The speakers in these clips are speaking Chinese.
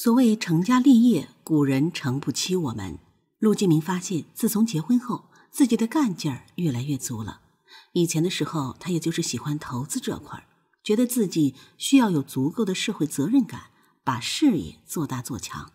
所谓成家立业，古人诚不欺我们。陆金明发现，自从结婚后，自己的干劲儿越来越足了。以前的时候，他也就是喜欢投资这块儿，觉得自己需要有足够的社会责任感，把事业做大做强。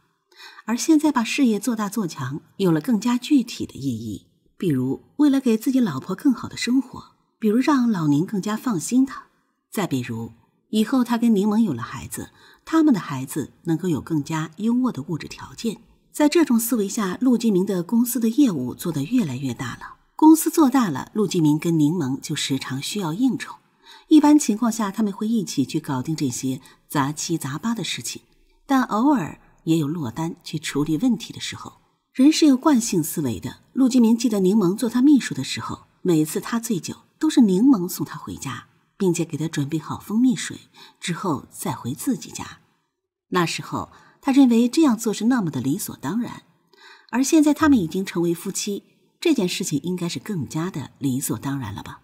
而现在，把事业做大做强，有了更加具体的意义。比如，为了给自己老婆更好的生活；比如，让老宁更加放心他；再比如。以后他跟柠檬有了孩子，他们的孩子能够有更加优渥的物质条件。在这种思维下，陆金明的公司的业务做得越来越大了。公司做大了，陆金明跟柠檬就时常需要应酬。一般情况下，他们会一起去搞定这些杂七杂八的事情，但偶尔也有落单去处理问题的时候。人是有惯性思维的。陆金明记得柠檬做他秘书的时候，每次他醉酒，都是柠檬送他回家。并且给他准备好蜂蜜水，之后再回自己家。那时候，他认为这样做是那么的理所当然。而现在他们已经成为夫妻，这件事情应该是更加的理所当然了吧？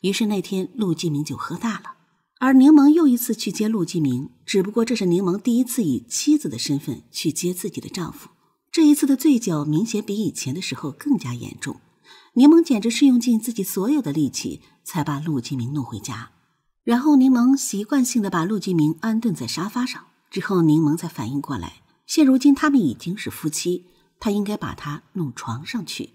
于是那天，陆继明就喝大了。而柠檬又一次去接陆继明，只不过这是柠檬第一次以妻子的身份去接自己的丈夫。这一次的醉酒明显比以前的时候更加严重。柠檬简直是用尽自己所有的力气才把陆继明弄回家。然后柠檬习惯性的把陆继明安顿在沙发上，之后柠檬才反应过来，现如今他们已经是夫妻，他应该把他弄床上去。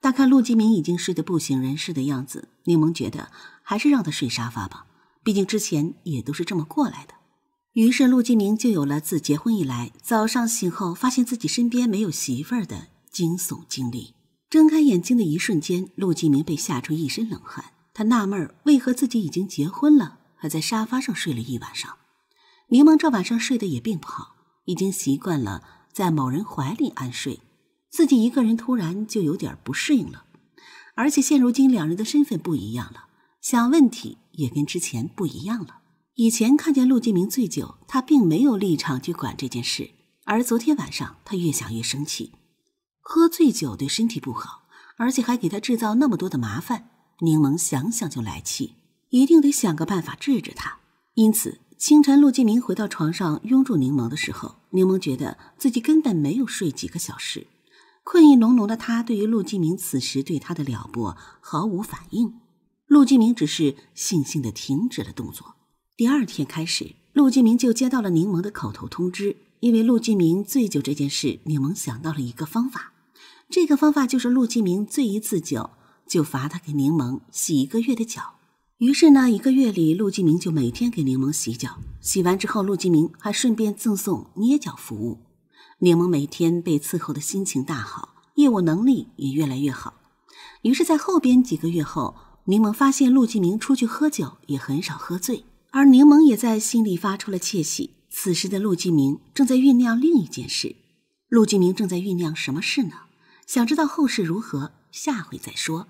但看陆继明已经睡得不省人事的样子，柠檬觉得还是让他睡沙发吧，毕竟之前也都是这么过来的。于是陆继明就有了自结婚以来早上醒后发现自己身边没有媳妇儿的惊悚经历。睁开眼睛的一瞬间，陆继明被吓出一身冷汗。他纳闷为何自己已经结婚了，还在沙发上睡了一晚上？柠檬这晚上睡得也并不好，已经习惯了在某人怀里安睡，自己一个人突然就有点不适应了。而且现如今两人的身份不一样了，想问题也跟之前不一样了。以前看见陆继明醉酒，他并没有立场去管这件事，而昨天晚上他越想越生气。喝醉酒对身体不好，而且还给他制造那么多的麻烦。柠檬想想就来气，一定得想个办法治治他。因此，清晨陆继明回到床上拥住柠檬的时候，柠檬觉得自己根本没有睡几个小时，困意浓浓的他对于陆继明此时对他的撩拨毫无反应。陆继明只是悻悻地停止了动作。第二天开始，陆继明就接到了柠檬的口头通知，因为陆继明醉酒这件事，柠檬想到了一个方法。这个方法就是陆继明醉一次酒，就罚他给柠檬洗一个月的脚。于是呢，一个月里，陆继明就每天给柠檬洗脚。洗完之后，陆继明还顺便赠送捏脚服务。柠檬每天被伺候的心情大好，业务能力也越来越好。于是，在后边几个月后，柠檬发现陆继明出去喝酒也很少喝醉，而柠檬也在心里发出了窃喜。此时的陆继明正在酝酿另一件事。陆继明正在酝酿什么事呢？想知道后事如何？下回再说。